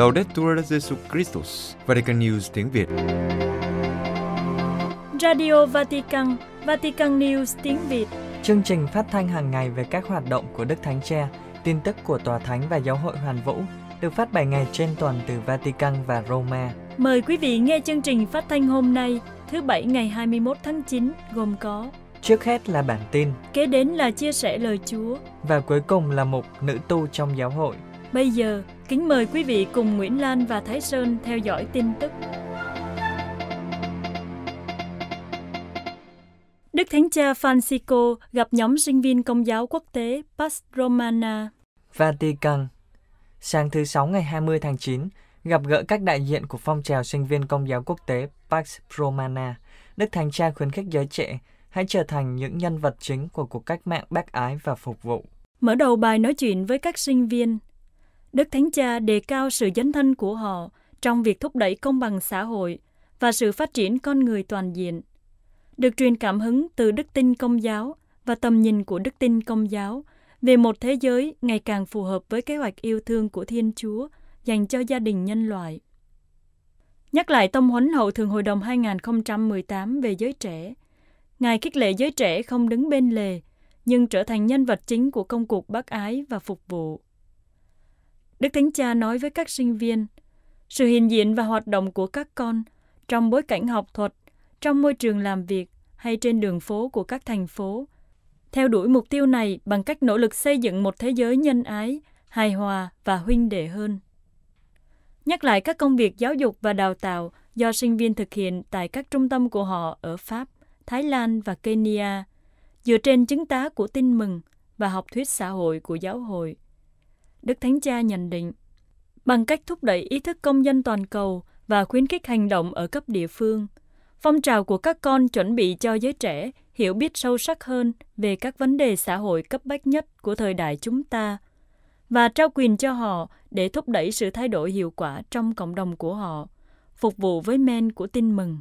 Laudetur Jesu Christus, Vatican News tiếng Việt. Radio Vatican, Vatican News tiếng Việt. Chương trình phát thanh hàng ngày về các hoạt động của Đức Thánh Cha, tin tức của Tòa Thánh và Giáo hội Hoàn Vũ, được phát 7 ngày trên tuần từ Vatican và Roma. Mời quý vị nghe chương trình phát thanh hôm nay, thứ Bảy ngày 21 tháng 9, gồm có Trước hết là bản tin, kế đến là chia sẻ lời Chúa, và cuối cùng là một nữ tu trong giáo hội. Bây giờ, kính mời quý vị cùng Nguyễn Lan và Thái Sơn theo dõi tin tức. Đức Thánh Cha Francisco gặp nhóm sinh viên công giáo quốc tế Pax Romana. Vatican Sáng thứ Sáu ngày 20 tháng 9, gặp gỡ các đại diện của phong trào sinh viên công giáo quốc tế Pax Romana, Đức Thánh Cha khuyến khích giới trẻ hãy trở thành những nhân vật chính của cuộc cách mạng bác ái và phục vụ. Mở đầu bài nói chuyện với các sinh viên, Đức Thánh Cha đề cao sự dấn thân của họ trong việc thúc đẩy công bằng xã hội và sự phát triển con người toàn diện. Được truyền cảm hứng từ đức tin công giáo và tầm nhìn của đức tin công giáo về một thế giới ngày càng phù hợp với kế hoạch yêu thương của Thiên Chúa dành cho gia đình nhân loại. Nhắc lại tông huấn hậu thường hội đồng 2018 về giới trẻ, Ngài khích lệ giới trẻ không đứng bên lề, nhưng trở thành nhân vật chính của công cuộc bác ái và phục vụ. Đức Thánh Cha nói với các sinh viên, sự hiện diện và hoạt động của các con trong bối cảnh học thuật, trong môi trường làm việc hay trên đường phố của các thành phố. Theo đuổi mục tiêu này bằng cách nỗ lực xây dựng một thế giới nhân ái, hài hòa và huynh đệ hơn. Nhắc lại các công việc giáo dục và đào tạo do sinh viên thực hiện tại các trung tâm của họ ở Pháp, Thái Lan và Kenya, dựa trên chứng tá của tin mừng và học thuyết xã hội của giáo hội. Đức Thánh Cha nhận định, bằng cách thúc đẩy ý thức công dân toàn cầu và khuyến khích hành động ở cấp địa phương, phong trào của các con chuẩn bị cho giới trẻ hiểu biết sâu sắc hơn về các vấn đề xã hội cấp bách nhất của thời đại chúng ta và trao quyền cho họ để thúc đẩy sự thay đổi hiệu quả trong cộng đồng của họ, phục vụ với men của tin mừng.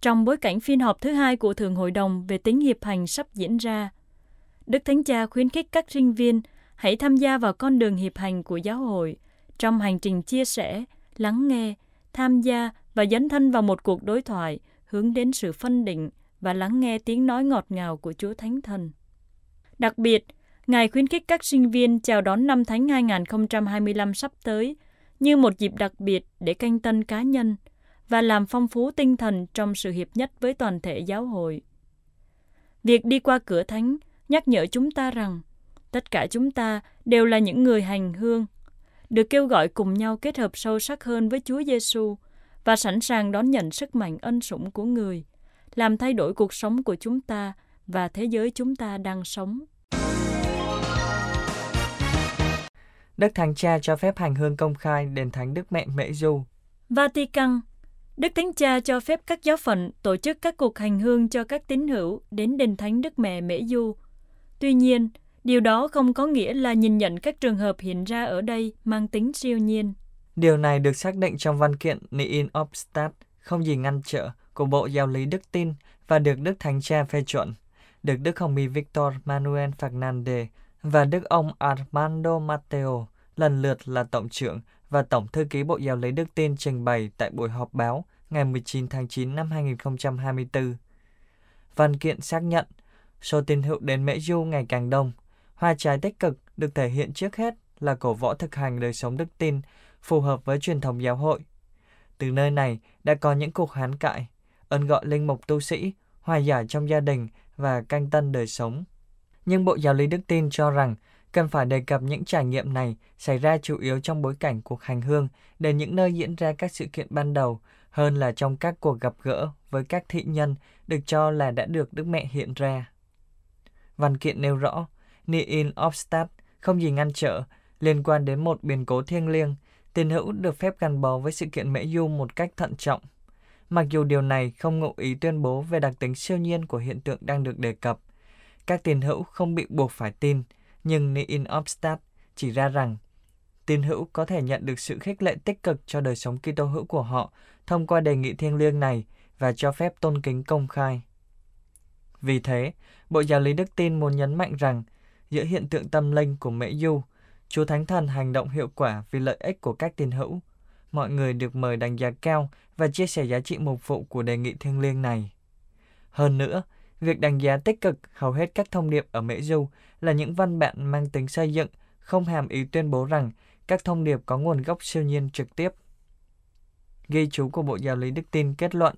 Trong bối cảnh phiên họp thứ hai của Thường Hội đồng về tính hiệp hành sắp diễn ra, Đức Thánh Cha khuyến khích các sinh viên Hãy tham gia vào con đường hiệp hành của giáo hội trong hành trình chia sẻ, lắng nghe, tham gia và dấn thân vào một cuộc đối thoại hướng đến sự phân định và lắng nghe tiếng nói ngọt ngào của Chúa Thánh Thần. Đặc biệt, Ngài khuyến khích các sinh viên chào đón năm Thánh 2025 sắp tới như một dịp đặc biệt để canh tân cá nhân và làm phong phú tinh thần trong sự hiệp nhất với toàn thể giáo hội. Việc đi qua cửa Thánh nhắc nhở chúng ta rằng tất cả chúng ta đều là những người hành hương, được kêu gọi cùng nhau kết hợp sâu sắc hơn với Chúa Giêsu và sẵn sàng đón nhận sức mạnh ân sủng của người, làm thay đổi cuộc sống của chúng ta và thế giới chúng ta đang sống. Đức Thánh Cha cho phép hành hương công khai đền Thánh Đức Mẹ Mễ Du. Vatican Đức Thánh Cha cho phép các giáo phận tổ chức các cuộc hành hương cho các tín hữu đến đền Thánh Đức Mẹ Mễ Du. Tuy nhiên, Điều đó không có nghĩa là nhìn nhận các trường hợp hiện ra ở đây mang tính siêu nhiên. Điều này được xác định trong văn kiện Nein Obstat, không gì ngăn trở, của Bộ Giáo lý Đức Tin và được Đức Thánh Cha phê chuẩn. Được Đức Hồng Y Victor Manuel Fernandez và Đức ông Armando Matteo lần lượt là Tổng trưởng và Tổng Thư ký Bộ Giáo lý Đức Tin trình bày tại buổi họp báo ngày 19 tháng 9 năm 2024. Văn kiện xác nhận, số tín hữu đến Mễ Du ngày càng đông – Hoa trái tích cực được thể hiện trước hết là cổ võ thực hành đời sống đức tin phù hợp với truyền thống giáo hội. Từ nơi này đã có những cuộc hán cãi, ơn gọi linh mục tu sĩ, hòa giải trong gia đình và canh tân đời sống. Nhưng Bộ Giáo lý Đức Tin cho rằng cần phải đề cập những trải nghiệm này xảy ra chủ yếu trong bối cảnh cuộc hành hương đến những nơi diễn ra các sự kiện ban đầu hơn là trong các cuộc gặp gỡ với các thị nhân được cho là đã được Đức Mẹ hiện ra. Văn kiện nêu rõ, Niin Obstad không gì ngăn trở liên quan đến một biến cố thiêng liêng, tiền hữu được phép gắn bó với sự kiện mễ du một cách thận trọng. Mặc dù điều này không ngụ ý tuyên bố về đặc tính siêu nhiên của hiện tượng đang được đề cập, các tiền hữu không bị buộc phải tin, nhưng Niin Obstad chỉ ra rằng tiền hữu có thể nhận được sự khích lệ tích cực cho đời sống Kitô hữu của họ thông qua đề nghị thiêng liêng này và cho phép tôn kính công khai. Vì thế, Bộ Giáo lý Đức Tin muốn nhấn mạnh rằng giữa hiện tượng tâm linh của Mễ Du. Chúa Thánh Thần hành động hiệu quả vì lợi ích của các tín hữu. Mọi người được mời đánh giá cao và chia sẻ giá trị mục vụ của đề nghị thiêng liêng này. Hơn nữa, việc đánh giá tích cực hầu hết các thông điệp ở Mễ Du là những văn bản mang tính xây dựng, không hàm ý tuyên bố rằng các thông điệp có nguồn gốc siêu nhiên trực tiếp. Ghi chú của Bộ Giáo lý Đức Tin kết luận,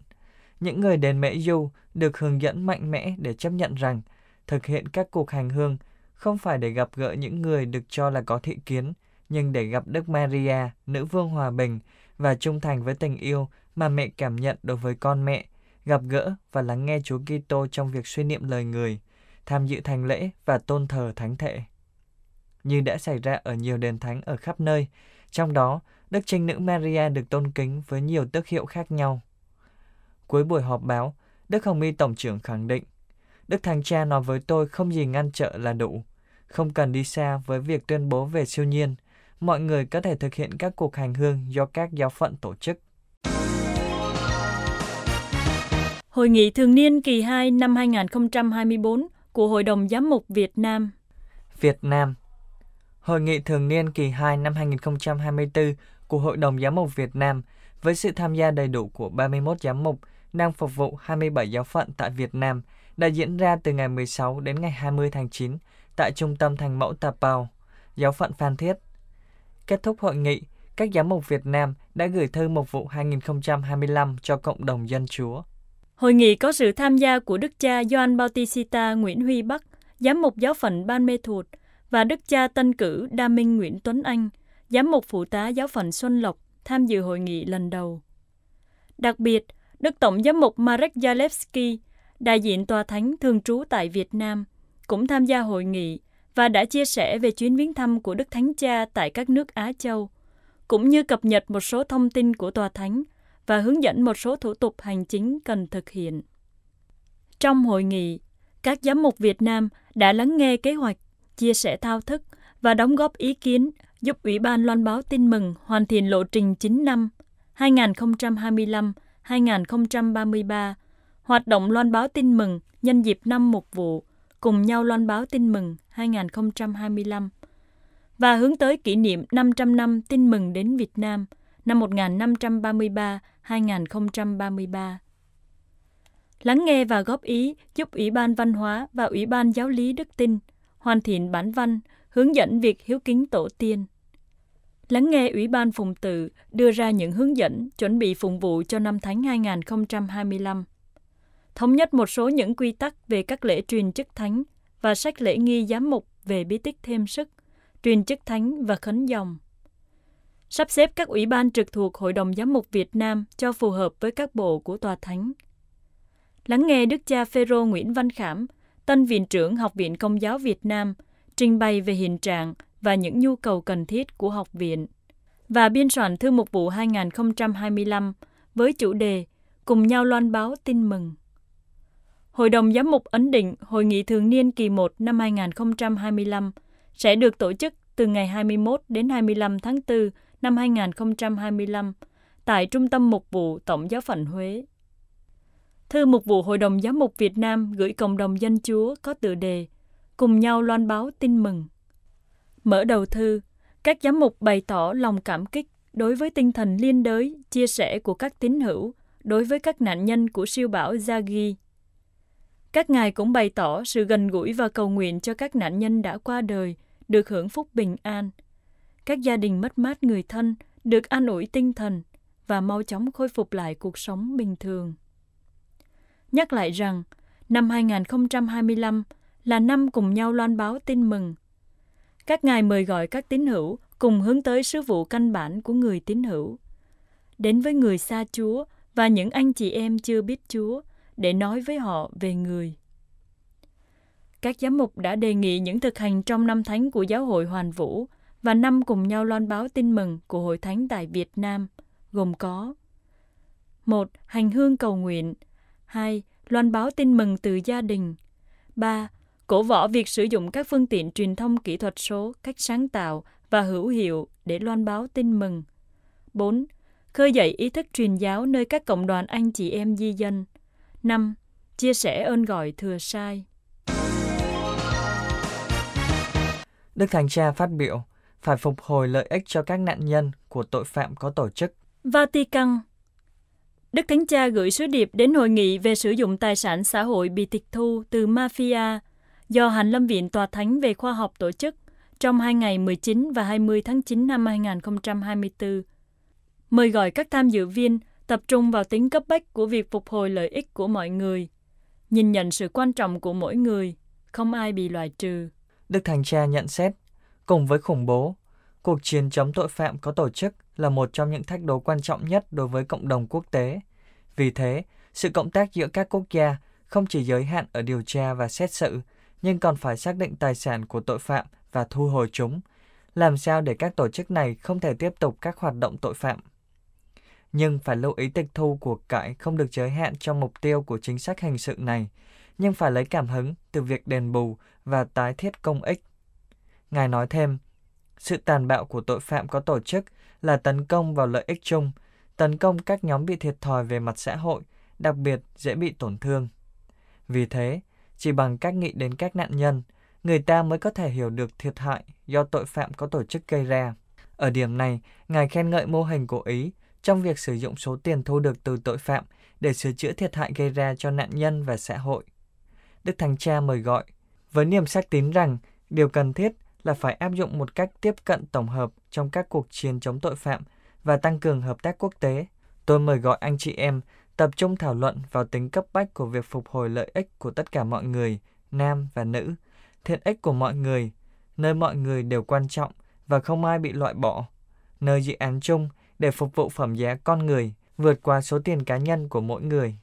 những người đến Mễ Du được hướng dẫn mạnh mẽ để chấp nhận rằng thực hiện các cuộc hành hương không phải để gặp gỡ những người được cho là có thị kiến, nhưng để gặp Đức Maria, nữ vương hòa bình và trung thành với tình yêu mà mẹ cảm nhận đối với con mẹ, gặp gỡ và lắng nghe Chúa Kitô trong việc suy niệm lời người, tham dự thánh lễ và tôn thờ thánh thể. Như đã xảy ra ở nhiều đền thánh ở khắp nơi, trong đó Đức Trinh Nữ Maria được tôn kính với nhiều tước hiệu khác nhau. Cuối buổi họp báo, Đức Hồng Y Tổng trưởng khẳng định, Đức Thánh Cha nói với tôi không gì ngăn trở là đủ không cần đi xa với việc tuyên bố về siêu nhiên, mọi người có thể thực hiện các cuộc hành hương do các giáo phận tổ chức. Hội nghị thường niên kỳ 2 năm 2024 của Hội đồng Giám mục Việt Nam Việt Nam Hội nghị thường niên kỳ 2 năm 2024 của Hội đồng Giám mục Việt Nam với sự tham gia đầy đủ của 31 giám mục đang phục vụ 27 giáo phận tại Việt Nam đã diễn ra từ ngày 16 đến ngày 20 tháng 9 tại trung tâm thành mẫu Tà Pào, giáo phận Phan Thiết. Kết thúc hội nghị, các giám mục Việt Nam đã gửi thư mục vụ 2025 cho cộng đồng dân Chúa. Hội nghị có sự tham gia của Đức cha Doan Bautista Nguyễn Huy Bắc, giám mục giáo phận Ban Mê Thuột và Đức cha Tân cử Đa Minh Nguyễn Tuấn Anh, giám mục phụ tá giáo phận Xuân Lộc tham dự hội nghị lần đầu. Đặc biệt, Đức Tổng giám mục Marek Jalewski, đại diện tòa thánh thường trú tại Việt Nam, cũng tham gia hội nghị và đã chia sẻ về chuyến viếng thăm của Đức Thánh Cha tại các nước Á Châu, cũng như cập nhật một số thông tin của Tòa Thánh và hướng dẫn một số thủ tục hành chính cần thực hiện. Trong hội nghị, các giám mục Việt Nam đã lắng nghe kế hoạch, chia sẻ thao thức và đóng góp ý kiến giúp Ủy ban loan báo tin mừng hoàn thiện lộ trình 9 năm 2025-2033, hoạt động loan báo tin mừng nhân dịp năm mục vụ cùng nhau loan báo tin mừng 2025 và hướng tới kỷ niệm 500 năm tin mừng đến Việt Nam năm 1533-2033. Lắng nghe và góp ý giúp Ủy ban Văn hóa và Ủy ban Giáo lý Đức Tin hoàn thiện bản văn hướng dẫn việc hiếu kính tổ tiên. Lắng nghe Ủy ban Phụng tự đưa ra những hướng dẫn chuẩn bị phụng vụ cho năm tháng 2025 thống nhất một số những quy tắc về các lễ truyền chức thánh và sách lễ nghi giám mục về bí tích thêm sức, truyền chức thánh và khấn dòng. Sắp xếp các ủy ban trực thuộc Hội đồng Giám mục Việt Nam cho phù hợp với các bộ của tòa thánh. Lắng nghe Đức cha Phêrô Nguyễn Văn Khảm, tân viện trưởng Học viện Công giáo Việt Nam, trình bày về hiện trạng và những nhu cầu cần thiết của học viện và biên soạn thư mục vụ 2025 với chủ đề Cùng nhau loan báo tin mừng. Hội đồng Giám mục ấn định Hội nghị thường niên kỳ 1 năm 2025 sẽ được tổ chức từ ngày 21 đến 25 tháng 4 năm 2025 tại Trung tâm Mục vụ Tổng giáo phận Huế. Thư Mục vụ Hội đồng Giám mục Việt Nam gửi cộng đồng dân chúa có tựa đề Cùng nhau loan báo tin mừng. Mở đầu thư, các giám mục bày tỏ lòng cảm kích đối với tinh thần liên đới, chia sẻ của các tín hữu đối với các nạn nhân của siêu bão Yagi các ngài cũng bày tỏ sự gần gũi và cầu nguyện cho các nạn nhân đã qua đời được hưởng phúc bình an. Các gia đình mất mát người thân được an ủi tinh thần và mau chóng khôi phục lại cuộc sống bình thường. Nhắc lại rằng, năm 2025 là năm cùng nhau loan báo tin mừng. Các ngài mời gọi các tín hữu cùng hướng tới sứ vụ căn bản của người tín hữu. Đến với người xa Chúa và những anh chị em chưa biết Chúa, để nói với họ về người. Các giám mục đã đề nghị những thực hành trong năm thánh của giáo hội Hoàn Vũ và năm cùng nhau loan báo tin mừng của hội thánh tại Việt Nam, gồm có một Hành hương cầu nguyện 2. Loan báo tin mừng từ gia đình 3. Cổ võ việc sử dụng các phương tiện truyền thông kỹ thuật số cách sáng tạo và hữu hiệu để loan báo tin mừng 4. Khơi dậy ý thức truyền giáo nơi các cộng đoàn anh chị em di dân 5. Chia sẻ ơn gọi thừa sai Đức Thánh Cha phát biểu, phải phục hồi lợi ích cho các nạn nhân của tội phạm có tổ chức. Vatican Đức Thánh Cha gửi sứ điệp đến hội nghị về sử dụng tài sản xã hội bị tịch thu từ mafia do Hành Lâm Viện Tòa Thánh về Khoa học tổ chức trong hai ngày 19 và 20 tháng 9 năm 2024. Mời gọi các tham dự viên tập trung vào tính cấp bách của việc phục hồi lợi ích của mọi người, nhìn nhận sự quan trọng của mỗi người, không ai bị loại trừ. Đức Thánh Cha nhận xét, cùng với khủng bố, cuộc chiến chống tội phạm có tổ chức là một trong những thách đố quan trọng nhất đối với cộng đồng quốc tế. Vì thế, sự cộng tác giữa các quốc gia không chỉ giới hạn ở điều tra và xét xử, nhưng còn phải xác định tài sản của tội phạm và thu hồi chúng. Làm sao để các tổ chức này không thể tiếp tục các hoạt động tội phạm? nhưng phải lưu ý tịch thu của cải không được giới hạn trong mục tiêu của chính sách hình sự này, nhưng phải lấy cảm hứng từ việc đền bù và tái thiết công ích. Ngài nói thêm, sự tàn bạo của tội phạm có tổ chức là tấn công vào lợi ích chung, tấn công các nhóm bị thiệt thòi về mặt xã hội, đặc biệt dễ bị tổn thương. Vì thế, chỉ bằng cách nghĩ đến các nạn nhân, người ta mới có thể hiểu được thiệt hại do tội phạm có tổ chức gây ra. Ở điểm này, Ngài khen ngợi mô hình của Ý trong việc sử dụng số tiền thu được từ tội phạm để sửa chữa thiệt hại gây ra cho nạn nhân và xã hội. Đức Thánh Cha mời gọi, với niềm xác tín rằng điều cần thiết là phải áp dụng một cách tiếp cận tổng hợp trong các cuộc chiến chống tội phạm và tăng cường hợp tác quốc tế. Tôi mời gọi anh chị em tập trung thảo luận vào tính cấp bách của việc phục hồi lợi ích của tất cả mọi người, nam và nữ, thiện ích của mọi người, nơi mọi người đều quan trọng và không ai bị loại bỏ, nơi dự án chung để phục vụ phẩm giá con người vượt qua số tiền cá nhân của mỗi người.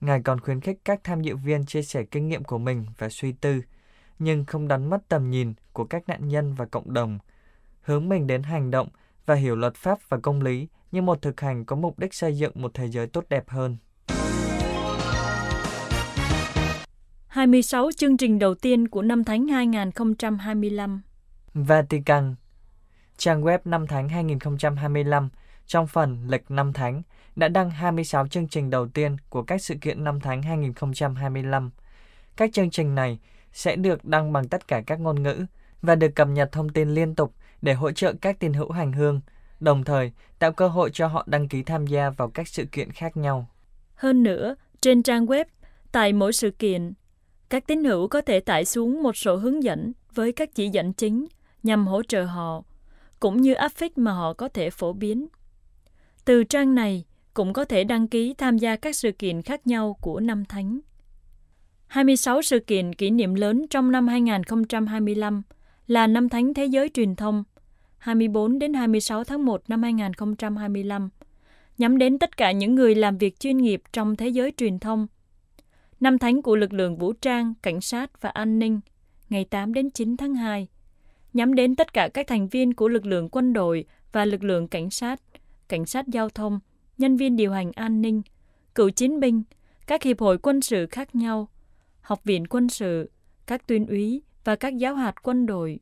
Ngài còn khuyến khích các tham dự viên chia sẻ kinh nghiệm của mình và suy tư, nhưng không đánh mất tầm nhìn của các nạn nhân và cộng đồng, hướng mình đến hành động và hiểu luật pháp và công lý như một thực hành có mục đích xây dựng một thế giới tốt đẹp hơn. 26 chương trình đầu tiên của năm Thánh 2025 Vatican trang web năm tháng 2025 trong phần Lịch năm tháng đã đăng 26 chương trình đầu tiên của các sự kiện năm tháng 2025. Các chương trình này sẽ được đăng bằng tất cả các ngôn ngữ và được cập nhật thông tin liên tục để hỗ trợ các tín hữu hành hương, đồng thời tạo cơ hội cho họ đăng ký tham gia vào các sự kiện khác nhau. Hơn nữa, trên trang web, tại mỗi sự kiện, các tín hữu có thể tải xuống một số hướng dẫn với các chỉ dẫn chính nhằm hỗ trợ họ cũng như áp phích mà họ có thể phổ biến. Từ trang này cũng có thể đăng ký tham gia các sự kiện khác nhau của năm thánh. 26 sự kiện kỷ niệm lớn trong năm 2025 là năm thánh thế giới truyền thông 24 đến 26 tháng 1 năm 2025 nhắm đến tất cả những người làm việc chuyên nghiệp trong thế giới truyền thông. Năm thánh của lực lượng vũ trang, cảnh sát và an ninh, ngày 8 đến 9 tháng 2 nhắm đến tất cả các thành viên của lực lượng quân đội và lực lượng cảnh sát, cảnh sát giao thông, nhân viên điều hành an ninh, cựu chiến binh, các hiệp hội quân sự khác nhau, học viện quân sự, các tuyên úy và các giáo hạt quân đội.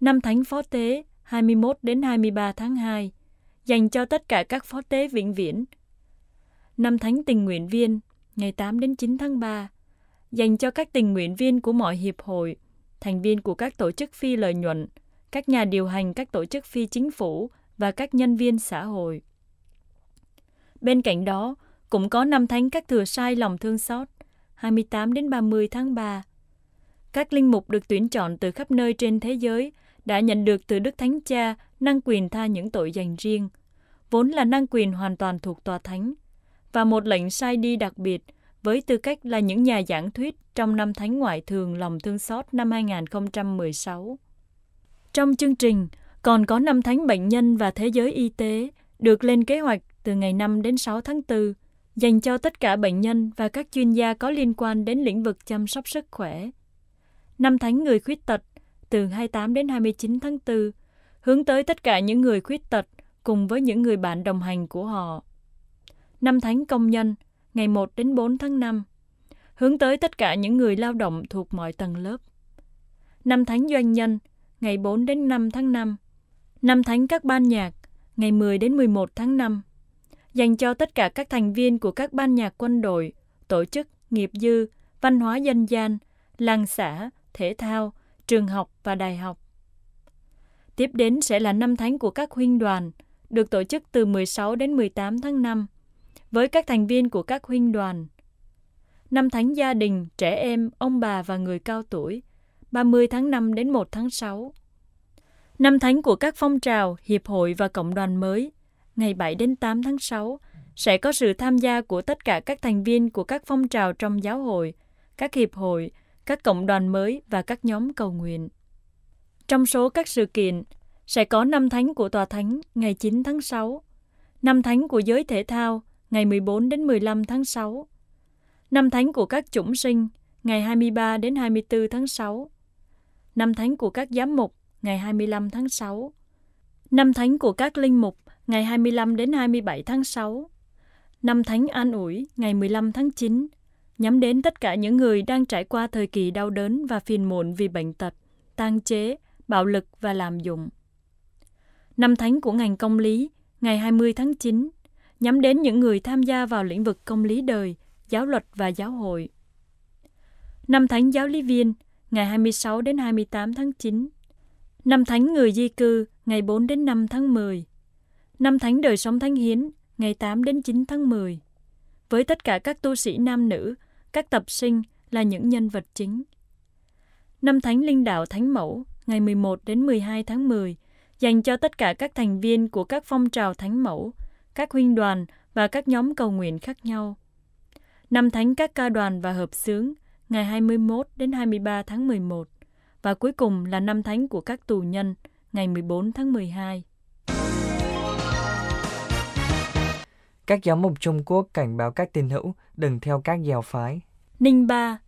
Năm Thánh Phó Tế 21 đến 23 tháng 2 dành cho tất cả các phó tế vĩnh viễn. Năm Thánh Tình Nguyện Viên ngày 8 đến 9 tháng 3 dành cho các tình nguyện viên của mọi hiệp hội – thành viên của các tổ chức phi lợi nhuận, các nhà điều hành các tổ chức phi chính phủ và các nhân viên xã hội. Bên cạnh đó, cũng có năm thánh các thừa sai lòng thương xót, 28 đến 30 tháng 3. Các linh mục được tuyển chọn từ khắp nơi trên thế giới đã nhận được từ Đức Thánh Cha năng quyền tha những tội dành riêng, vốn là năng quyền hoàn toàn thuộc tòa thánh, và một lệnh sai đi đặc biệt – với tư cách là những nhà giảng thuyết trong năm Thánh Ngoại thường lòng thương xót năm 2016. Trong chương trình, còn có năm Thánh Bệnh nhân và Thế giới Y tế được lên kế hoạch từ ngày 5 đến 6 tháng 4 dành cho tất cả bệnh nhân và các chuyên gia có liên quan đến lĩnh vực chăm sóc sức khỏe. Năm Thánh Người Khuyết Tật từ 28 đến 29 tháng 4 hướng tới tất cả những người khuyết tật cùng với những người bạn đồng hành của họ. Năm Thánh Công Nhân – ngày 1 đến 4 tháng 5, hướng tới tất cả những người lao động thuộc mọi tầng lớp. Năm tháng doanh nhân, ngày 4 đến 5 tháng 5. Năm tháng các ban nhạc, ngày 10 đến 11 tháng 5. Dành cho tất cả các thành viên của các ban nhạc quân đội, tổ chức, nghiệp dư, văn hóa dân gian, làng xã, thể thao, trường học và đại học. Tiếp đến sẽ là năm tháng của các huynh đoàn, được tổ chức từ 16 đến 18 tháng 5 với các thành viên của các huynh đoàn. Năm tháng gia đình, trẻ em, ông bà và người cao tuổi, 30 tháng 5 đến 1 tháng 6. Năm thánh của các phong trào, hiệp hội và cộng đoàn mới, ngày 7 đến 8 tháng 6, sẽ có sự tham gia của tất cả các thành viên của các phong trào trong giáo hội, các hiệp hội, các cộng đoàn mới và các nhóm cầu nguyện. Trong số các sự kiện, sẽ có năm thánh của tòa thánh ngày 9 tháng 6, năm thánh của giới thể thao ngày 14 đến 15 tháng 6. Năm thánh của các chủng sinh, ngày 23 đến 24 tháng 6. Năm thánh của các giám mục, ngày 25 tháng 6. Năm thánh của các linh mục, ngày 25 đến 27 tháng 6. Năm thánh an ủi, ngày 15 tháng 9, nhắm đến tất cả những người đang trải qua thời kỳ đau đớn và phiền muộn vì bệnh tật, tang chế, bạo lực và làm dụng. Năm thánh của ngành công lý, ngày 20 tháng 9 nhắm đến những người tham gia vào lĩnh vực công lý đời, giáo luật và giáo hội. Năm Thánh Giáo lý viên, ngày 26 đến 28 tháng 9. Năm Thánh người di cư, ngày 4 đến 5 tháng 10. Năm Thánh đời sống thánh hiến, ngày 8 đến 9 tháng 10. Với tất cả các tu sĩ nam nữ, các tập sinh là những nhân vật chính. Năm Thánh Linh Đạo Thánh Mẫu, ngày 11 đến 12 tháng 10, dành cho tất cả các thành viên của các phong trào Thánh Mẫu – các huynh đoàn và các nhóm cầu nguyện khác nhau. Năm thánh các ca đoàn và hợp xướng ngày 21 đến 23 tháng 11 và cuối cùng là năm thánh của các tù nhân ngày 14 tháng 12. Các giáo mục Trung Quốc cảnh báo các tín hữu đừng theo các giáo phái. Ninh Ba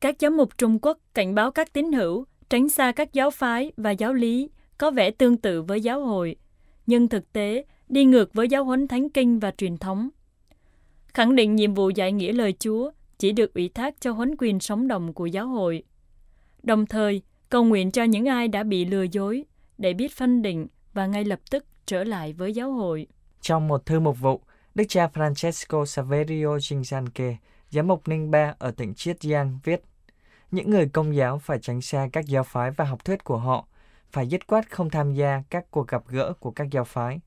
Các giáo mục Trung Quốc cảnh báo các tín hữu tránh xa các giáo phái và giáo lý có vẻ tương tự với giáo hội, nhưng thực tế đi ngược với giáo huấn thánh kinh và truyền thống. Khẳng định nhiệm vụ giải nghĩa lời Chúa chỉ được ủy thác cho huấn quyền sống động của giáo hội. Đồng thời, cầu nguyện cho những ai đã bị lừa dối để biết phân định và ngay lập tức trở lại với giáo hội. Trong một thư mục vụ, Đức cha Francesco Saverio Ginzanke, giám mục Ninh Ba ở tỉnh Chiết Giang viết, những người công giáo phải tránh xa các giáo phái và học thuyết của họ, phải dứt khoát không tham gia các cuộc gặp gỡ của các giáo phái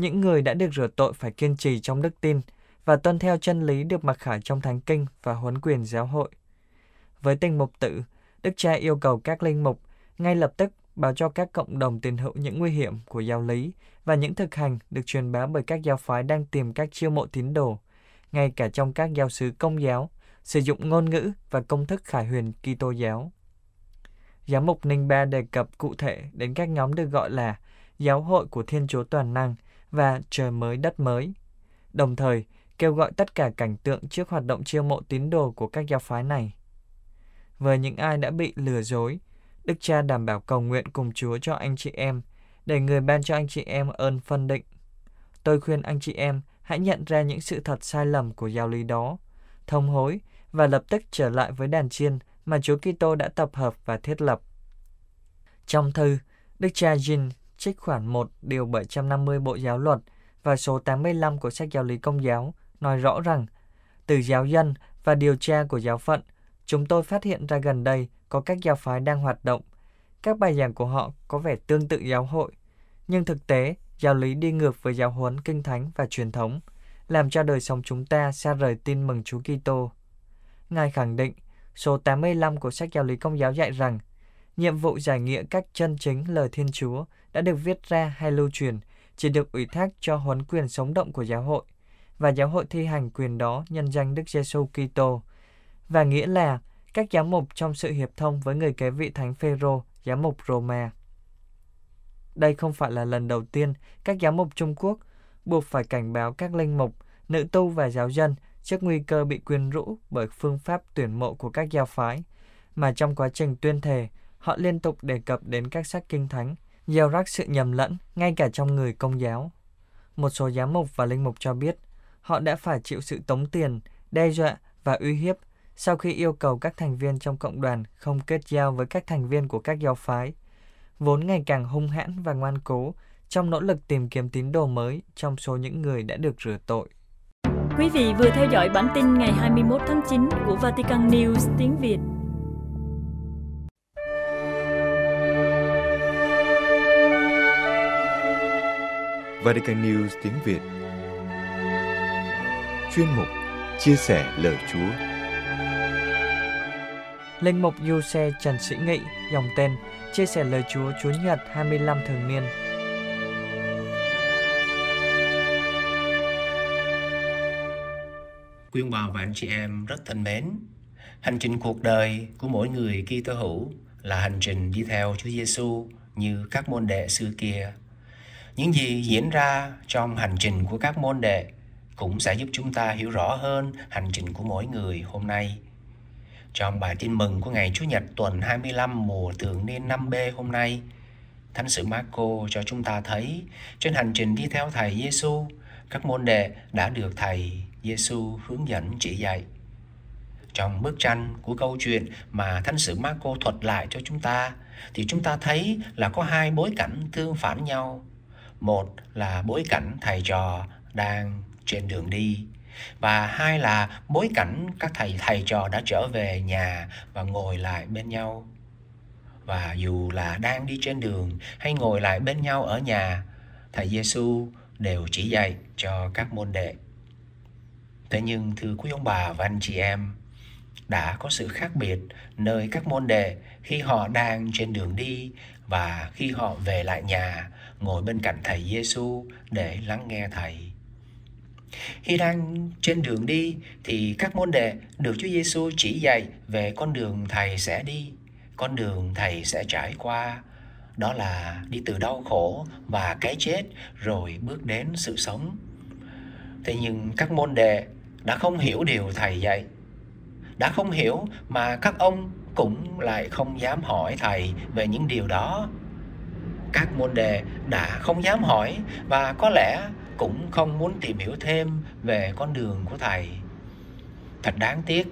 những người đã được rửa tội phải kiên trì trong đức tin và tuân theo chân lý được mặc khải trong thánh kinh và huấn quyền giáo hội. Với tinh mục tử, Đức Cha yêu cầu các linh mục ngay lập tức báo cho các cộng đồng tiền hữu những nguy hiểm của giáo lý và những thực hành được truyền bá bởi các giáo phái đang tìm cách chiêu mộ tín đồ, ngay cả trong các giáo sứ công giáo, sử dụng ngôn ngữ và công thức khải huyền Kitô giáo. Giám mục Ninh Ba đề cập cụ thể đến các nhóm được gọi là giáo hội của Thiên Chúa Toàn Năng – và trời mới đất mới. Đồng thời, kêu gọi tất cả cảnh tượng trước hoạt động chiêu mộ tín đồ của các giáo phái này. Với những ai đã bị lừa dối, Đức Cha đảm bảo cầu nguyện cùng Chúa cho anh chị em, để người ban cho anh chị em ơn phân định. Tôi khuyên anh chị em hãy nhận ra những sự thật sai lầm của giáo lý đó, thông hối và lập tức trở lại với đàn chiên mà Chúa Kitô đã tập hợp và thiết lập. Trong thư, Đức cha Jin trích khoản 1 điều 750 Bộ Giáo luật và số 85 của sách giáo lý công giáo nói rõ rằng từ giáo dân và điều tra của giáo phận, chúng tôi phát hiện ra gần đây có các giáo phái đang hoạt động. Các bài giảng của họ có vẻ tương tự giáo hội, nhưng thực tế giáo lý đi ngược với giáo huấn kinh thánh và truyền thống, làm cho đời sống chúng ta xa rời tin mừng Chúa Kitô. Ngài khẳng định, số 85 của sách giáo lý công giáo dạy rằng nhiệm vụ giải nghĩa các chân chính lời Thiên Chúa đã được viết ra hay lưu truyền, chỉ được ủy thác cho huấn quyền sống động của giáo hội và giáo hội thi hành quyền đó nhân danh Đức Giêsu Kitô. Và nghĩa là các giám mục trong sự hiệp thông với người kế vị Thánh Phêrô, giám mục Roma. Đây không phải là lần đầu tiên các giám mục Trung Quốc buộc phải cảnh báo các linh mục, nữ tu và giáo dân trước nguy cơ bị quyến rũ bởi phương pháp tuyển mộ của các giáo phái, mà trong quá trình tuyên thề, Họ liên tục đề cập đến các sách kinh thánh, gieo rắc sự nhầm lẫn ngay cả trong người công giáo. Một số giám mục và linh mục cho biết họ đã phải chịu sự tống tiền, đe dọa và uy hiếp sau khi yêu cầu các thành viên trong cộng đoàn không kết giao với các thành viên của các giáo phái, vốn ngày càng hung hãn và ngoan cố trong nỗ lực tìm kiếm tín đồ mới trong số những người đã được rửa tội. Quý vị vừa theo dõi bản tin ngày 21 tháng 9 của Vatican News tiếng Việt. Vatican News tiếng Việt Chuyên mục Chia sẻ lời Chúa Linh mục Du Trần Sĩ Nghị, dòng tên Chia sẻ lời Chúa Chúa Nhật 25 thường niên Quyên bà và anh chị em rất thân mến Hành trình cuộc đời của mỗi người Kitô hữu là hành trình đi theo Chúa Giêsu như các môn đệ xưa kia những gì diễn ra trong hành trình của các môn đệ cũng sẽ giúp chúng ta hiểu rõ hơn hành trình của mỗi người hôm nay. Trong bài tin mừng của ngày Chủ nhật tuần 25 mùa thường niên 5B hôm nay, Thánh sử Marco cho chúng ta thấy trên hành trình đi theo thầy Giêsu, các môn đệ đã được thầy Giêsu hướng dẫn chỉ dạy. Trong bức tranh của câu chuyện mà thánh sử Marco thuật lại cho chúng ta thì chúng ta thấy là có hai bối cảnh tương phản nhau một là bối cảnh thầy trò đang trên đường đi và hai là bối cảnh các thầy thầy trò đã trở về nhà và ngồi lại bên nhau và dù là đang đi trên đường hay ngồi lại bên nhau ở nhà thầy Giêsu đều chỉ dạy cho các môn đệ thế nhưng thưa quý ông bà và anh chị em đã có sự khác biệt nơi các môn đệ khi họ đang trên đường đi và khi họ về lại nhà ngồi bên cạnh thầy Giêsu để lắng nghe thầy. Khi đang trên đường đi thì các môn đệ được Chúa Giêsu chỉ dạy về con đường thầy sẽ đi, con đường thầy sẽ trải qua, đó là đi từ đau khổ và cái chết rồi bước đến sự sống. Thế nhưng các môn đệ đã không hiểu điều thầy dạy. Đã không hiểu mà các ông cũng lại không dám hỏi thầy về những điều đó các môn đề đã không dám hỏi và có lẽ cũng không muốn tìm hiểu thêm về con đường của thầy thật đáng tiếc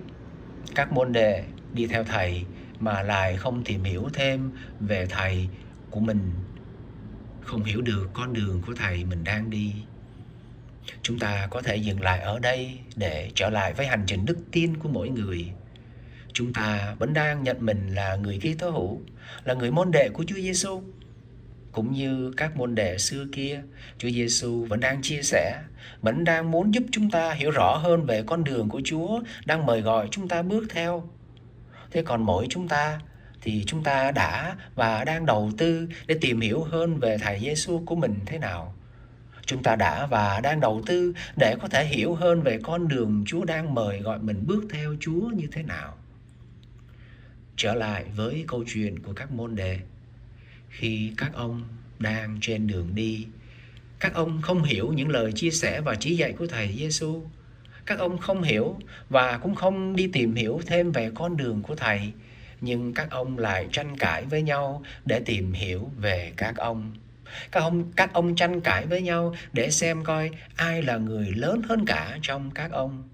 các môn đề đi theo thầy mà lại không tìm hiểu thêm về thầy của mình không hiểu được con đường của thầy mình đang đi chúng ta có thể dừng lại ở đây để trở lại với hành trình đức tin của mỗi người chúng ta vẫn đang nhận mình là người Kitô hữu, là người môn đệ của Chúa Giêsu cũng như các môn đệ xưa kia, Chúa Giêsu vẫn đang chia sẻ, vẫn đang muốn giúp chúng ta hiểu rõ hơn về con đường của Chúa, đang mời gọi chúng ta bước theo. Thế còn mỗi chúng ta thì chúng ta đã và đang đầu tư để tìm hiểu hơn về Thầy Giêsu của mình thế nào? Chúng ta đã và đang đầu tư để có thể hiểu hơn về con đường Chúa đang mời gọi mình bước theo Chúa như thế nào? Trở lại với câu chuyện của các môn đề khi các ông đang trên đường đi các ông không hiểu những lời chia sẻ và chỉ dạy của thầy Giêsu các ông không hiểu và cũng không đi tìm hiểu thêm về con đường của thầy nhưng các ông lại tranh cãi với nhau để tìm hiểu về các ông các ông các ông tranh cãi với nhau để xem coi ai là người lớn hơn cả trong các ông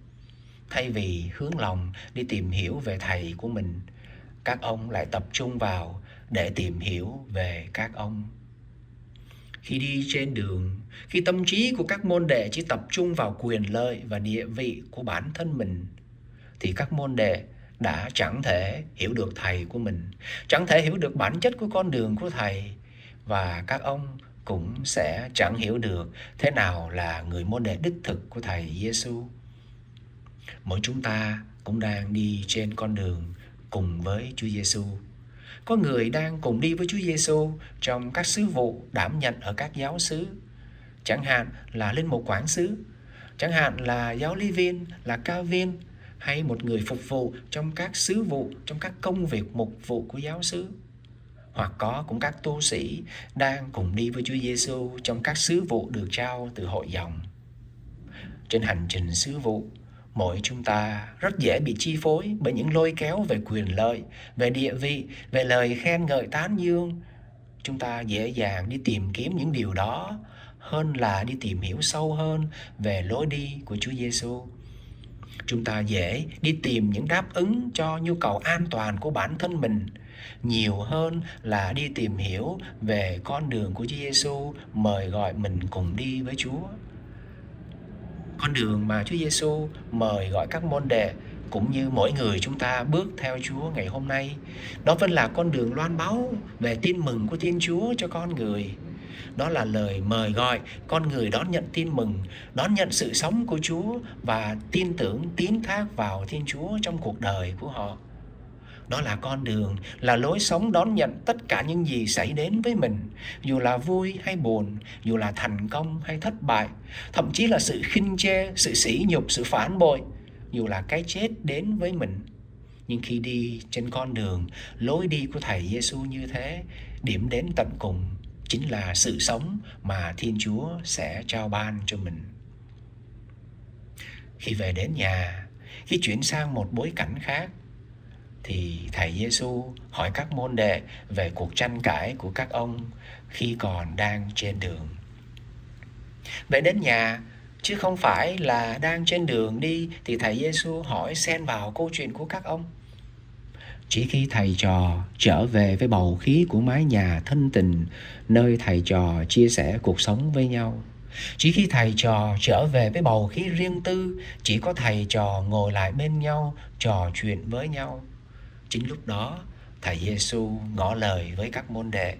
thay vì hướng lòng đi tìm hiểu về thầy của mình các ông lại tập trung vào để tìm hiểu về các ông khi đi trên đường khi tâm trí của các môn đệ chỉ tập trung vào quyền lợi và địa vị của bản thân mình thì các môn đệ đã chẳng thể hiểu được thầy của mình chẳng thể hiểu được bản chất của con đường của thầy và các ông cũng sẽ chẳng hiểu được thế nào là người môn đệ đích thực của thầy Giêsu. Mỗi chúng ta cũng đang đi trên con đường cùng với Chúa Giêsu có người đang cùng đi với Chúa Giêsu trong các sứ vụ đảm nhận ở các giáo xứ, chẳng hạn là linh mục quản xứ, chẳng hạn là giáo lý viên, là cao viên hay một người phục vụ trong các sứ vụ, trong các công việc mục vụ của giáo xứ. Hoặc có cũng các tu sĩ đang cùng đi với Chúa Giêsu trong các sứ vụ được trao từ hội dòng. Trên hành trình sứ vụ, mỗi chúng ta rất dễ bị chi phối bởi những lôi kéo về quyền lợi về địa vị về lời khen ngợi tán dương chúng ta dễ dàng đi tìm kiếm những điều đó hơn là đi tìm hiểu sâu hơn về lối đi của Chúa Giêsu. Chúng ta dễ đi tìm những đáp ứng cho nhu cầu an toàn của bản thân mình nhiều hơn là đi tìm hiểu về con đường của Chúa Giêsu mời gọi mình cùng đi với Chúa con đường mà Chúa Giêsu mời gọi các môn đệ cũng như mỗi người chúng ta bước theo Chúa ngày hôm nay. Đó vẫn là con đường loan báo về tin mừng của Thiên Chúa cho con người. Đó là lời mời gọi con người đón nhận tin mừng, đón nhận sự sống của Chúa và tin tưởng tín thác vào Thiên Chúa trong cuộc đời của họ. Đó là con đường, là lối sống đón nhận tất cả những gì xảy đến với mình, dù là vui hay buồn, dù là thành công hay thất bại, thậm chí là sự khinh chê, sự sỉ nhục, sự phản bội, dù là cái chết đến với mình. Nhưng khi đi trên con đường, lối đi của Thầy Giêsu như thế, điểm đến tận cùng chính là sự sống mà Thiên Chúa sẽ trao ban cho mình. Khi về đến nhà, khi chuyển sang một bối cảnh khác, thì thầy Giêsu hỏi các môn đệ về cuộc tranh cãi của các ông khi còn đang trên đường. Về đến nhà, chứ không phải là đang trên đường đi thì thầy Giêsu hỏi xen vào câu chuyện của các ông. Chỉ khi thầy trò trở về với bầu khí của mái nhà thân tình nơi thầy trò chia sẻ cuộc sống với nhau chỉ khi thầy trò trở về với bầu khí riêng tư chỉ có thầy trò ngồi lại bên nhau trò chuyện với nhau Chính lúc đó, Thầy Giêsu ngỏ lời với các môn đệ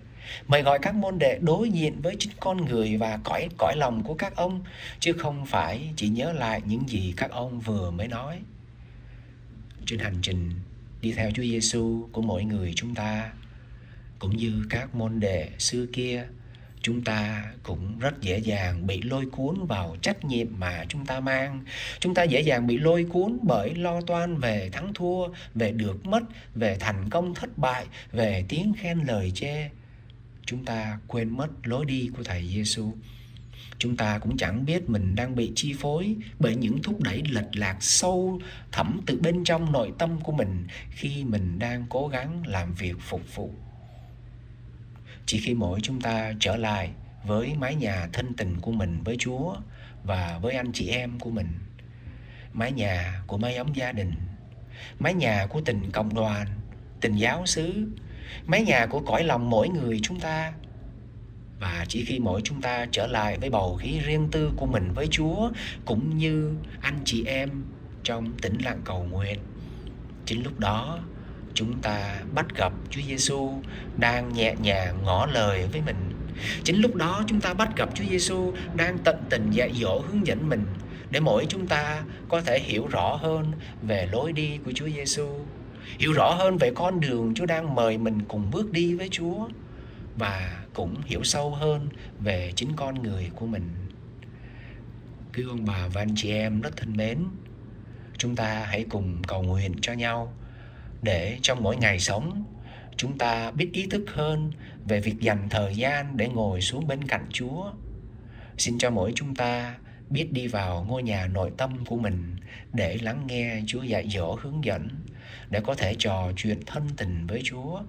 mời gọi các môn đệ đối diện với chính con người và cõi cõi lòng của các ông chứ không phải chỉ nhớ lại những gì các ông vừa mới nói trên hành trình đi theo Chúa Giêsu của mỗi người chúng ta cũng như các môn đệ xưa kia chúng ta cũng rất dễ dàng bị lôi cuốn vào trách nhiệm mà chúng ta mang chúng ta dễ dàng bị lôi cuốn bởi lo toan về thắng thua về được mất về thành công thất bại về tiếng khen lời chê chúng ta quên mất lối đi của thầy Giêsu chúng ta cũng chẳng biết mình đang bị chi phối bởi những thúc đẩy lệch lạc sâu thẳm từ bên trong nội tâm của mình khi mình đang cố gắng làm việc phục vụ chỉ khi mỗi chúng ta trở lại với mái nhà thân tình của mình với chúa và với anh chị em của mình mái nhà của mái ấm gia đình mái nhà của tình cộng đoàn tình giáo xứ mái nhà của cõi lòng mỗi người chúng ta và chỉ khi mỗi chúng ta trở lại với bầu khí riêng tư của mình với chúa cũng như anh chị em trong tĩnh lặng cầu nguyện chính lúc đó chúng ta bắt gặp Chúa Giêsu đang nhẹ nhàng ngỏ lời với mình. Chính lúc đó chúng ta bắt gặp Chúa Giêsu đang tận tình dạy dỗ hướng dẫn mình để mỗi chúng ta có thể hiểu rõ hơn về lối đi của Chúa Giêsu, hiểu rõ hơn về con đường Chúa đang mời mình cùng bước đi với Chúa và cũng hiểu sâu hơn về chính con người của mình. Quý ông bà và anh chị em rất thân mến, chúng ta hãy cùng cầu nguyện cho nhau để trong mỗi ngày sống chúng ta biết ý thức hơn về việc dành thời gian để ngồi xuống bên cạnh Chúa. Xin cho mỗi chúng ta biết đi vào ngôi nhà nội tâm của mình để lắng nghe Chúa dạy dỗ hướng dẫn, để có thể trò chuyện thân tình với Chúa.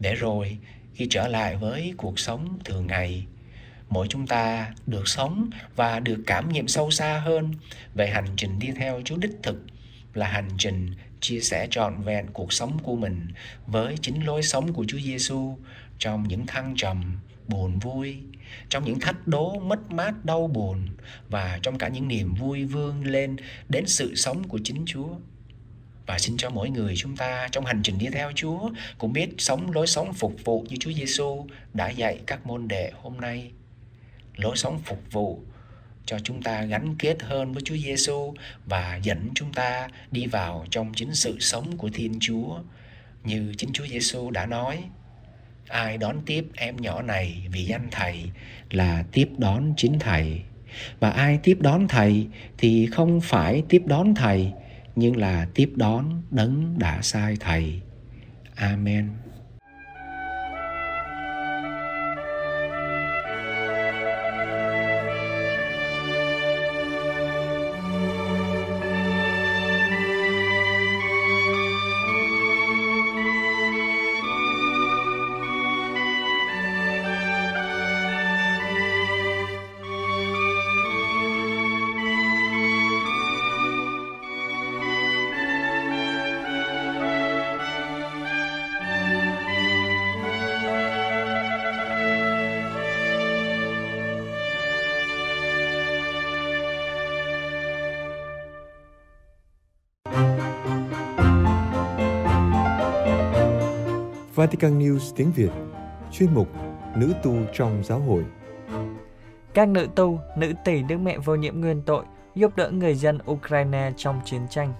Để rồi khi trở lại với cuộc sống thường ngày, mỗi chúng ta được sống và được cảm nghiệm sâu xa hơn về hành trình đi theo Chúa đích thực là hành trình chia sẻ trọn vẹn cuộc sống của mình với chính lối sống của Chúa Giêsu trong những thăng trầm, buồn vui, trong những thách đố mất mát đau buồn và trong cả những niềm vui vươn lên đến sự sống của chính Chúa. Và xin cho mỗi người chúng ta trong hành trình đi theo Chúa cũng biết sống lối sống phục vụ như Chúa Giêsu đã dạy các môn đệ hôm nay. Lối sống phục vụ cho chúng ta gắn kết hơn với Chúa Giêsu và dẫn chúng ta đi vào trong chính sự sống của Thiên Chúa như chính Chúa Giêsu đã nói ai đón tiếp em nhỏ này vì danh thầy là tiếp đón chính thầy và ai tiếp đón thầy thì không phải tiếp đón thầy nhưng là tiếp đón đấng đã sai thầy amen Vatican News tiếng Việt, chuyên mục Nữ tu trong giáo hội. Các nữ tu, nữ tỷ Đức Mẹ Vô Nhiễm Nguyên Tội giúp đỡ người dân Ukraine trong chiến tranh.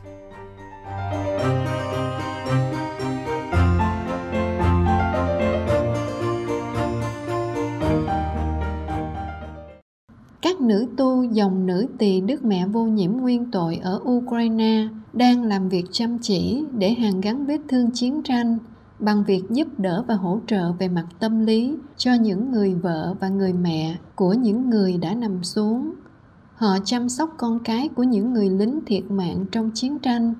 Các nữ tu dòng nữ tỳ Đức Mẹ Vô Nhiễm Nguyên Tội ở Ukraine đang làm việc chăm chỉ để hàn gắn vết thương chiến tranh – bằng việc giúp đỡ và hỗ trợ về mặt tâm lý cho những người vợ và người mẹ của những người đã nằm xuống họ chăm sóc con cái của những người lính thiệt mạng trong chiến tranh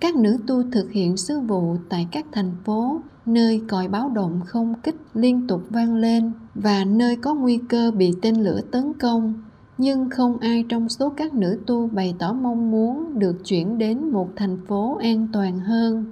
các nữ tu thực hiện sứ vụ tại các thành phố nơi còi báo động không kích liên tục vang lên và nơi có nguy cơ bị tên lửa tấn công nhưng không ai trong số các nữ tu bày tỏ mong muốn được chuyển đến một thành phố an toàn hơn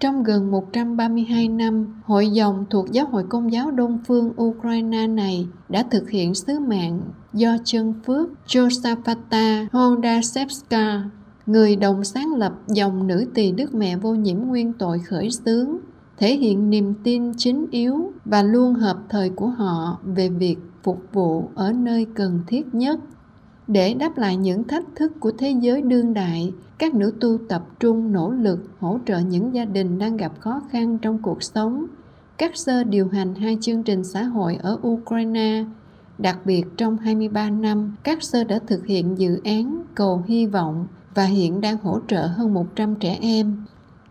trong gần 132 năm, hội dòng thuộc Giáo hội Công giáo Đông phương Ukraine này đã thực hiện sứ mạng do chân phước Josafata Hodasevska, người đồng sáng lập dòng nữ tỳ Đức Mẹ Vô Nhiễm Nguyên Tội khởi xướng, thể hiện niềm tin chính yếu và luôn hợp thời của họ về việc phục vụ ở nơi cần thiết nhất để đáp lại những thách thức của thế giới đương đại các nữ tu tập trung nỗ lực hỗ trợ những gia đình đang gặp khó khăn trong cuộc sống các sơ điều hành hai chương trình xã hội ở Ukraine. Đặc biệt trong 23 năm, các sơ đã thực hiện dự án Cầu Hy Vọng và hiện đang hỗ trợ hơn 100 trẻ em.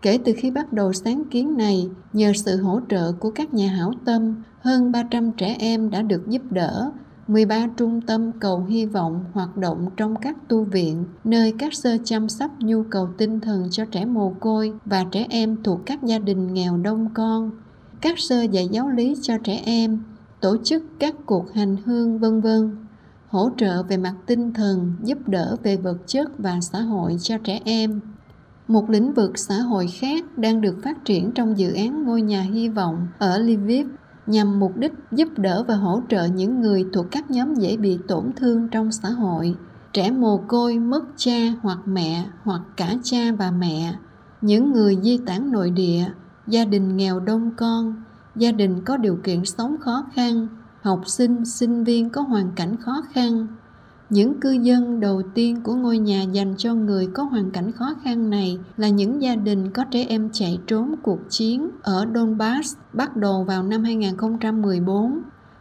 Kể từ khi bắt đầu sáng kiến này, nhờ sự hỗ trợ của các nhà hảo tâm, hơn 300 trẻ em đã được giúp đỡ 13 trung tâm cầu hy vọng hoạt động trong các tu viện, nơi các sơ chăm sóc nhu cầu tinh thần cho trẻ mồ côi và trẻ em thuộc các gia đình nghèo đông con. Các sơ dạy giáo lý cho trẻ em, tổ chức các cuộc hành hương vân vân hỗ trợ về mặt tinh thần, giúp đỡ về vật chất và xã hội cho trẻ em. Một lĩnh vực xã hội khác đang được phát triển trong dự án ngôi nhà hy vọng ở Lviv nhằm mục đích giúp đỡ và hỗ trợ những người thuộc các nhóm dễ bị tổn thương trong xã hội trẻ mồ côi mất cha hoặc mẹ hoặc cả cha và mẹ những người di tản nội địa gia đình nghèo đông con gia đình có điều kiện sống khó khăn học sinh sinh viên có hoàn cảnh khó khăn những cư dân đầu tiên của ngôi nhà dành cho người có hoàn cảnh khó khăn này là những gia đình có trẻ em chạy trốn cuộc chiến ở Donbass bắt đầu vào năm 2014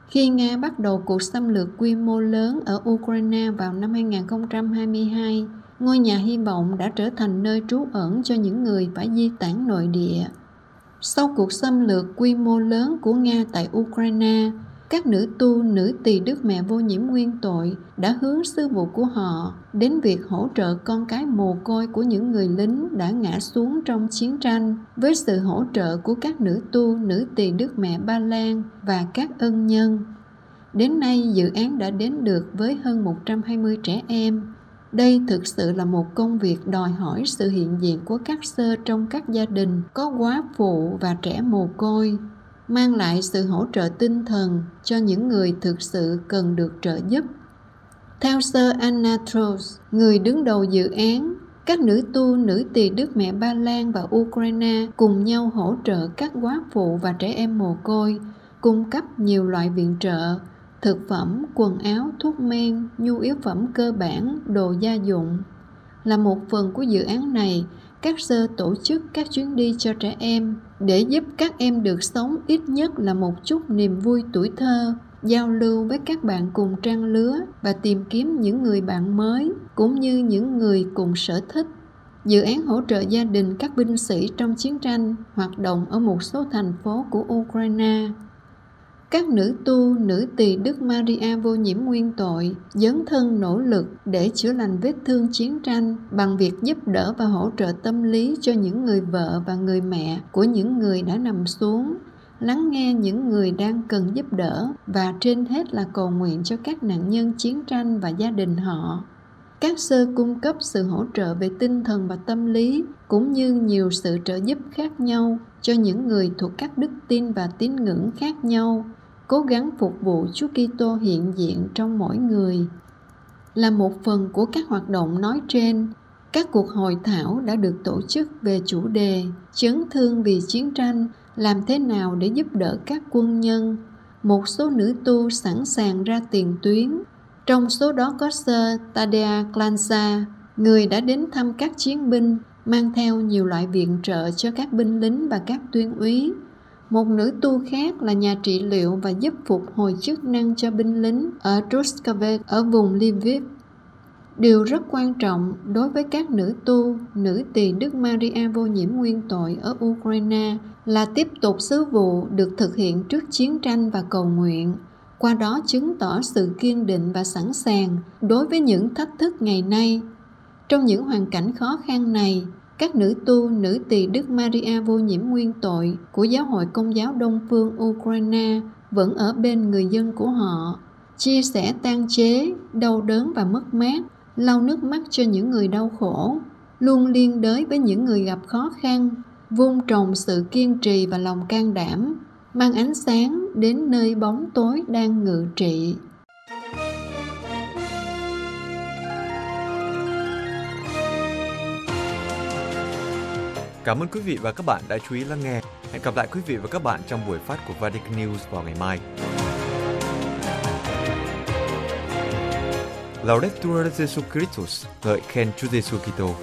khi Nga bắt đầu cuộc xâm lược quy mô lớn ở Ukraine vào năm 2022, ngôi nhà hy vọng đã trở thành nơi trú ẩn cho những người phải di tản nội địa. Sau cuộc xâm lược quy mô lớn của Nga tại Ukraine, các nữ tu nữ tỳ đức mẹ vô nhiễm nguyên tội đã hướng sư vụ của họ đến việc hỗ trợ con cái mồ côi của những người lính đã ngã xuống trong chiến tranh với sự hỗ trợ của các nữ tu nữ tỳ đức mẹ ba lan và các ân nhân đến nay dự án đã đến được với hơn 120 trẻ em đây thực sự là một công việc đòi hỏi sự hiện diện của các sơ trong các gia đình có quá phụ và trẻ mồ côi mang lại sự hỗ trợ tinh thần cho những người thực sự cần được trợ giúp. Theo Sơ Anna Trolls, người đứng đầu dự án, các nữ tu nữ tỳ Đức Mẹ Ba Lan và Ukraine cùng nhau hỗ trợ các quá phụ và trẻ em mồ côi, cung cấp nhiều loại viện trợ, thực phẩm, quần áo, thuốc men, nhu yếu phẩm cơ bản, đồ gia dụng. Là một phần của dự án này, các sơ tổ chức các chuyến đi cho trẻ em để giúp các em được sống ít nhất là một chút niềm vui tuổi thơ giao lưu với các bạn cùng trang lứa và tìm kiếm những người bạn mới cũng như những người cùng sở thích dự án hỗ trợ gia đình các binh sĩ trong chiến tranh hoạt động ở một số thành phố của ukraine các nữ tu, nữ tỳ Đức Maria vô nhiễm nguyên tội, dấn thân nỗ lực để chữa lành vết thương chiến tranh bằng việc giúp đỡ và hỗ trợ tâm lý cho những người vợ và người mẹ của những người đã nằm xuống, lắng nghe những người đang cần giúp đỡ và trên hết là cầu nguyện cho các nạn nhân chiến tranh và gia đình họ. Các sơ cung cấp sự hỗ trợ về tinh thần và tâm lý cũng như nhiều sự trợ giúp khác nhau cho những người thuộc các đức tin và tín ngưỡng khác nhau cố gắng phục vụ Chúa Kitô hiện diện trong mỗi người. Là một phần của các hoạt động nói trên, các cuộc hội thảo đã được tổ chức về chủ đề chấn thương vì chiến tranh làm thế nào để giúp đỡ các quân nhân một số nữ tu sẵn sàng ra tiền tuyến trong số đó có sơ tadea clansa người đã đến thăm các chiến binh mang theo nhiều loại viện trợ cho các binh lính và các tuyên úy một nữ tu khác là nhà trị liệu và giúp phục hồi chức năng cho binh lính ở Truskave ở vùng Lviv. Điều rất quan trọng đối với các nữ tu, nữ tỳ Đức Maria vô nhiễm nguyên tội ở Ukraine là tiếp tục sứ vụ được thực hiện trước chiến tranh và cầu nguyện, qua đó chứng tỏ sự kiên định và sẵn sàng đối với những thách thức ngày nay. Trong những hoàn cảnh khó khăn này, các nữ tu, nữ tỳ Đức Maria vô nhiễm nguyên tội của giáo hội công giáo Đông phương Ukraine vẫn ở bên người dân của họ, chia sẻ tang chế, đau đớn và mất mát, lau nước mắt cho những người đau khổ, luôn liên đới với những người gặp khó khăn, vun trồng sự kiên trì và lòng can đảm, mang ánh sáng đến nơi bóng tối đang ngự trị. Cảm ơn quý vị và các bạn đã chú ý lắng nghe. Hẹn gặp lại quý vị và các bạn trong buổi phát của Vatican News vào ngày mai. Laudetur Jesu Christus, ngợi khen Chúa Giêsu Kitô.